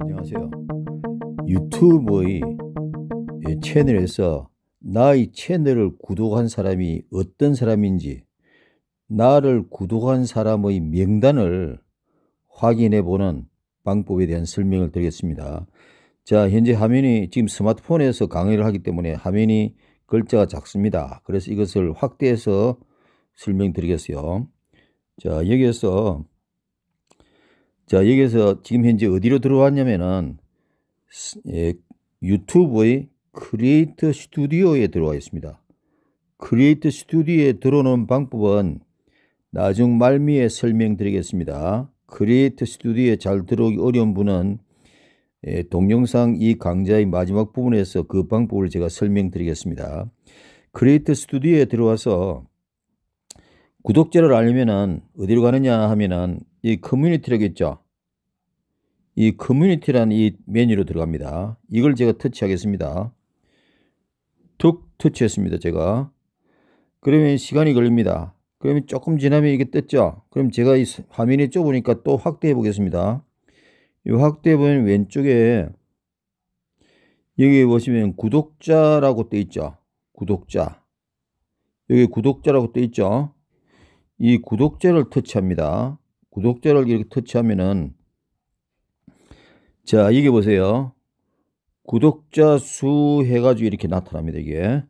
안녕하세요. 유튜브의 채널에서 나의 채널을 구독한 사람이 어떤 사람인지 나를 구독한 사람의 명단을 확인해 보는 방법에 대한 설명을 드리겠습니다. 자, 현재 화면이 지금 스마트폰에서 강의를 하기 때문에 화면이 글자가 작습니다. 그래서 이것을 확대해서 설명드리겠어요. 자, 여기에서 자, 여기서 지금 현재 어디로 들어왔냐면은 예, 유튜브의 크리에이터 스튜디오에 들어와 있습니다. 크리에이터 스튜디오에 들어오는 방법은 나중 말미에 설명드리겠습니다. 크리에이터 스튜디오에 잘 들어오기 어려운 분은 예, 동영상 이 강좌의 마지막 부분에서 그 방법을 제가 설명드리겠습니다. 크리에이터 스튜디오에 들어와서 구독자를 알려면은 어디로 가느냐 하면은 이커뮤니티라고했죠이 커뮤니티라는 이 메뉴로 들어갑니다. 이걸 제가 터치하겠습니다. 툭 터치했습니다. 제가. 그러면 시간이 걸립니다. 그러면 조금 지나면 이게 떴죠. 그럼 제가 이 화면이 좁으니까 또 확대해 보겠습니다. 이 확대해 보면 왼쪽에 여기 보시면 구독자라고 떠 있죠. 구독자. 여기 구독자라고 떠 있죠. 이 구독자를 터치합니다. 구독자를 이렇게 터치하면은 자 이게 보세요. 구독자 수 해가지고 이렇게 나타납니다. 이게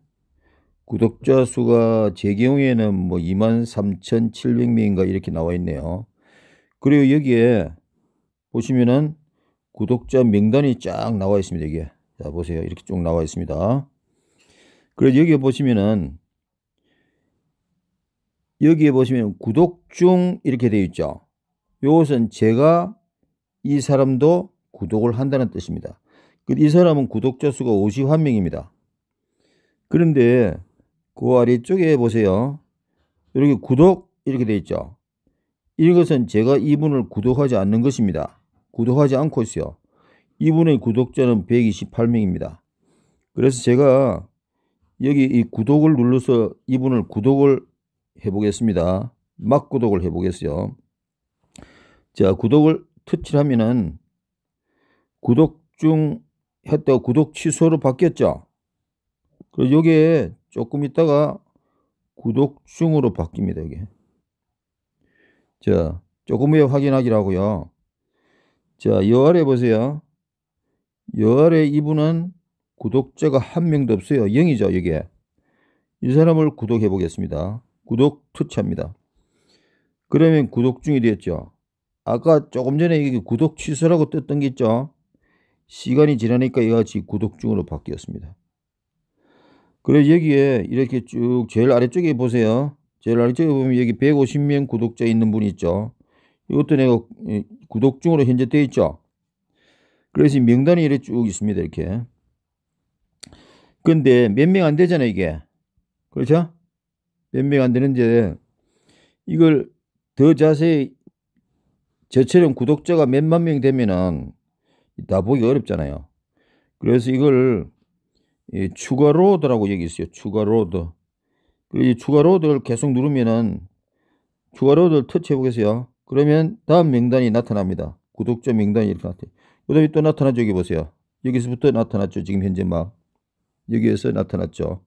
구독자 수가 제 경우에는 뭐 23,700명인가 이렇게 나와 있네요. 그리고 여기에 보시면은 구독자 명단이 쫙 나와 있습니다. 이게 자 보세요. 이렇게 쭉 나와 있습니다. 그래서 여기 에 보시면은 여기에 보시면 구독 중 이렇게 되어 있죠. 이것은 제가 이 사람도 구독을 한다는 뜻입니다. 이 사람은 구독자 수가 51명입니다. 그런데 그 아래쪽에 보세요. 이렇게 구독 이렇게 돼 있죠. 이것은 제가 이분을 구독하지 않는 것입니다. 구독하지 않고 있어요. 이분의 구독자는 128명입니다. 그래서 제가 여기 이 구독을 눌러서 이분을 구독을 해보겠습니다. 막 구독을 해보겠어요. 자, 구독을 터치하면은 구독 중 했다가 구독 취소로 바뀌었죠. 그래서 요게 조금 있다가 구독 중으로 바뀝니다. 이게. 자, 조금 후에 확인하기라고요. 자, 여 아래 보세요. 여 아래 이분은 구독자가 한 명도 없어요. 0이죠, 이게. 이 사람을 구독해 보겠습니다. 구독 터치합니다. 그러면 구독 중이 되었죠. 아까 조금 전에 이게 구독 취소라고 떴던 게 있죠. 시간이 지나니까 이같이 구독 중으로 바뀌었습니다. 그래 여기에 이렇게 쭉 제일 아래쪽에 보세요. 제일 아래쪽에 보면 여기 150명 구독자 있는 분이 있죠. 이것도 내가 구독 중으로 현재 돼 있죠. 그래서 명단이 이렇게 쭉 있습니다. 이렇게. 근데 몇 명 안 되잖아요. 이게. 그렇죠? 몇 명 안 되는데 이걸 더 자세히 저처럼 구독자가 몇만 명이 되면은 나 보기 어렵잖아요. 그래서 이걸 예, 추가 로드라고 여기 있어요. 추가 로드. 그리고 이 추가 로드를 계속 누르면은 추가 로드를 터치해 보겠어요. 그러면 다음 명단이 나타납니다. 구독자 명단이 이렇게 나타나요. 그 다음에 또 나타나죠. 여기 보세요. 여기서부터 나타났죠. 지금 현재 막. 여기에서 나타났죠.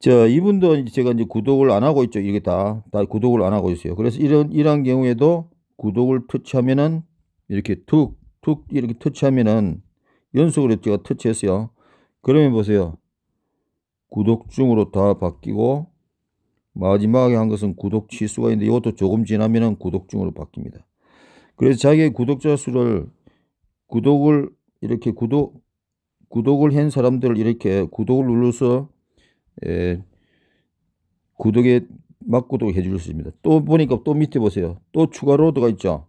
자, 이분도 이제 가 이제 구독을 안 하고 있죠. 이게 다, 다 구독을 안 하고 있어요. 그래서 이런, 이런 경우에도 구독을 터치하면은 이렇게 툭, 툭 이렇게 터치하면은 연속으로 제가 터치했어요. 그러면 보세요. 구독 중으로 다 바뀌고 마지막에 한 것은 구독 취수가 있는데 이것도 조금 지나면은 구독 중으로 바뀝니다. 그래서 자기의 구독자 수를 구독을 이렇게 구독 구독을 한 사람들을 이렇게 구독을 눌러서 에, 예, 구독에 맞고도 해줄 수 있습니다. 또 보니까 또 밑에 보세요. 또 추가 로드가 있죠.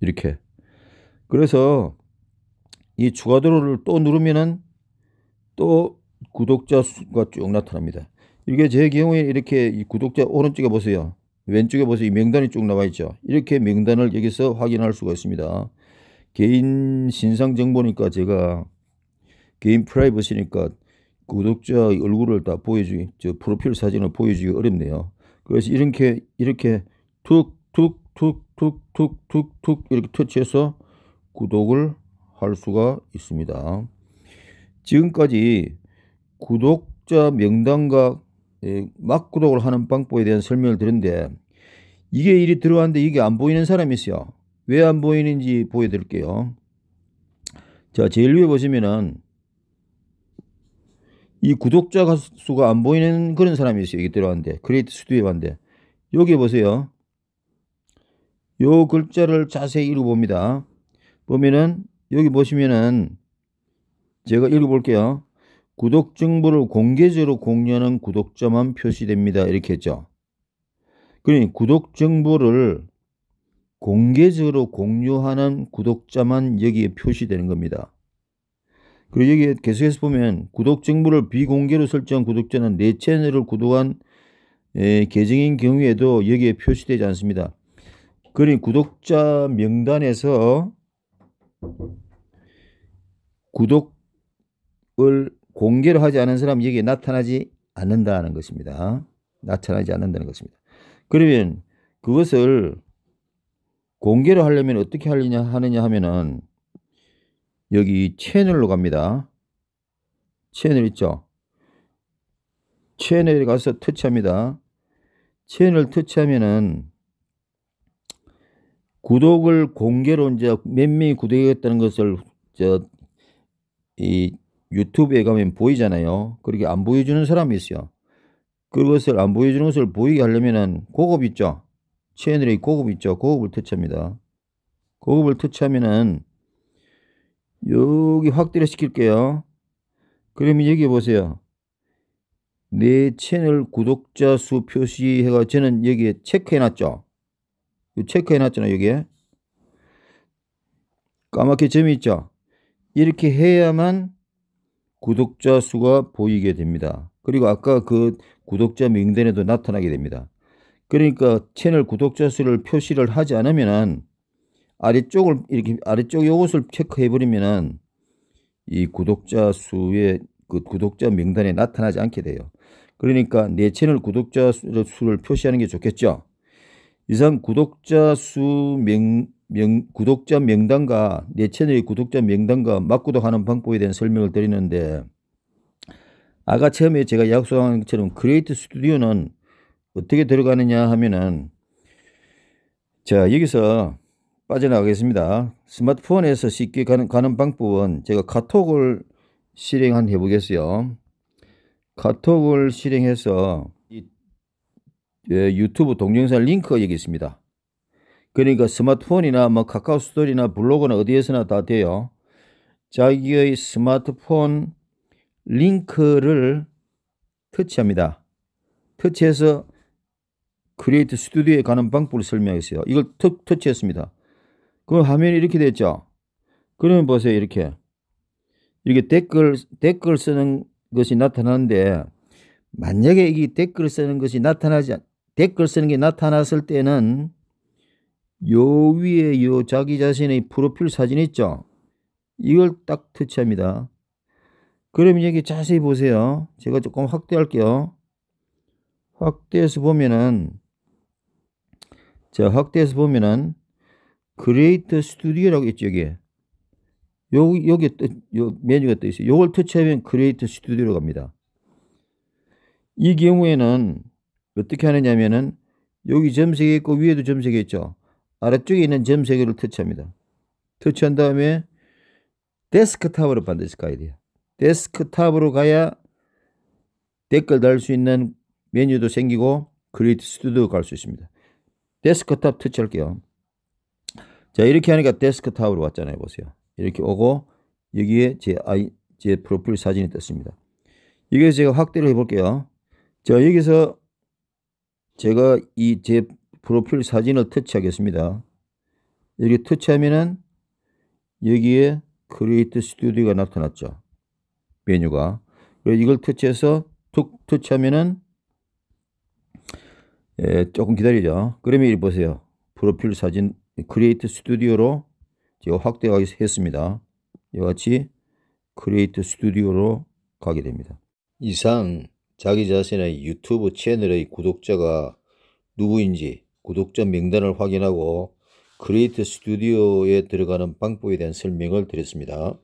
이렇게. 그래서 이 추가 도로를 또 누르면은 또 구독자 수가 쭉 나타납니다. 이게 제 경우에 이렇게 구독자 오른쪽에 보세요. 왼쪽에 보세요. 명단이 쭉 나와 있죠. 이렇게 명단을 여기서 확인할 수가 있습니다. 개인 신상 정보니까 제가 개인 프라이버시니까 구독자 얼굴을 다 보여주기, 저 프로필 사진을 보여주기 어렵네요. 그래서 이렇게, 이렇게 툭, 툭, 툭, 툭, 툭, 툭, 툭 이렇게 터치해서 구독을 할 수가 있습니다. 지금까지 구독자 명단과 예, 막 구독을 하는 방법에 대한 설명을 드렸는데 이게 일이 들어왔는데 이게 안 보이는 사람이 있어요. 왜 안 보이는지 보여드릴게요. 자, 제일 위에 보시면은 이 구독자 수가 안 보이는 그런 사람이 있어요. 여기 들어왔는데. 크리에이트 스튜디오 왔는데. 여기 보세요. 요 글자를 자세히 읽어봅니다. 보면은 여기 보시면은 제가 읽어볼게요. 구독 정보를 공개적으로 공유하는 구독자만 표시됩니다. 이렇게 했죠. 그러니 구독 정보를 공개적으로 공유하는 구독자만 여기에 표시되는 겁니다. 그리고 여기에 계속해서 보면 구독 정보를 비공개로 설정한 구독자는 내 네 채널을 구독한 에, 예, 계정인 경우에도 여기에 표시되지 않습니다. 그리 구독자 명단에서 구독을 공개로 하지 않은 사람 여기에 나타나지 않는다는 것입니다. 나타나지 않는다는 것입니다. 그러면 그것을 공개로 하려면 어떻게 하느냐 하면은 여기 채널로 갑니다. 채널 있죠? 채널에 가서 터치합니다. 채널 터치하면은 구독을 공개로 이제 몇 명이 구독했다는 것을 저이 유튜브에 가면 보이잖아요. 그렇게 안 보여주는 사람이 있어요. 그것을 안 보여주는 것을 보이게 하려면은 고급 있죠. 채널의 고급 있죠. 고급을 터치합니다. 고급을 터치하면은 여기 확대를 시킬게요. 그러면 여기 보세요. 내 채널 구독자 수 표시해가 저는 여기에 체크해놨죠. 체크해놨잖아요. 여기에. 까맣게 점이 있죠. 이렇게 해야만 구독자 수가 보이게 됩니다. 그리고 아까 그 구독자 명단에도 나타나게 됩니다. 그러니까 채널 구독자 수를 표시를 하지 않으면 은 아래쪽을 이렇게 아래쪽 요것을 체크해 버리면은 이 구독자 수의 그 구독자 명단에 나타나지 않게 돼요. 그러니까 내 채널 구독자 수를 표시하는 게 좋겠죠. 이상 구독자 수 명, 명, 구독자 명단과 내 채널의 구독자 명단과 맞구독하는 방법에 대한 설명을 드리는데 아까 처음에 제가 약속한 것처럼 크리에이트 스튜디오는 어떻게 들어가느냐 하면은 자 여기서 빠져나가겠습니다. 스마트폰에서 쉽게 가는, 가는 방법은 제가 카톡을 실행한 해보겠어요. 카톡을 실행해서 이, 예, 유튜브 동영상 링크가 여기 있습니다. 그러니까 스마트폰이나 뭐 카카오 스토리나 블로그나 어디에서나 다 돼요. 자기의 스마트폰 링크를 터치합니다. 터치해서 크리에이트 스튜디오에 가는 방법을 설명했어요. 이걸 터, 터치했습니다. 그 화면이 이렇게 됐죠. 그러면 보세요. 이렇게. 이렇게 댓글, 댓글 쓰는 것이 나타나는데, 만약에 이 댓글 쓰는 것이 나타나지, 댓글 쓰는 게 나타났을 때는 요 위에 요 자기 자신의 프로필 사진 있죠. 이걸 딱 터치합니다. 그럼 여기 자세히 보세요. 제가 조금 확대할게요. 확대해서 보면은, 자, 확대해서 보면은, 그레이트 스튜디오라고 있죠, 여기에. 요, 여기 요 메뉴가 떠 있어요. 이걸 터치하면 그레이트 스튜디오로 갑니다. 이 경우에는 어떻게 하느냐면은 여기 점색이 있고 위에도 점색이 있죠. 아래쪽에 있는 점색을 터치합니다. 터치한 다음에 데스크탑으로 반드시 가야 돼요. 데스크탑으로 가야 댓글 달 수 있는 메뉴도 생기고 그레이트 스튜디오 갈 수 있습니다. 데스크탑 터치할게요. 자, 이렇게 하니까 데스크탑으로 왔잖아요. 보세요. 이렇게 오고 여기에 제 아이 제 프로필 사진이 떴습니다. 이게 제가 확대를 해 볼게요. 자, 여기서 제가 이 제 프로필 사진을 터치하겠습니다. 여기 터치하면은 여기에 크리에이트 스튜디오가 나타났죠. 메뉴가. 이걸 터치해서 툭 터치하면은 예, 조금 기다리죠. 그러면 이 보세요. 프로필 사진 크리에이 t 스튜디오로 확대하겠습니다. 이와 같이 크리에이 t 스튜디오로 가게 됩니다. 이상 자기 자신의 유튜브 채널의 구독자가 누구인지 구독자 명단을 확인하고 크리에이트 스튜디오에 들어가는 방법에 대한 설명을 드렸습니다.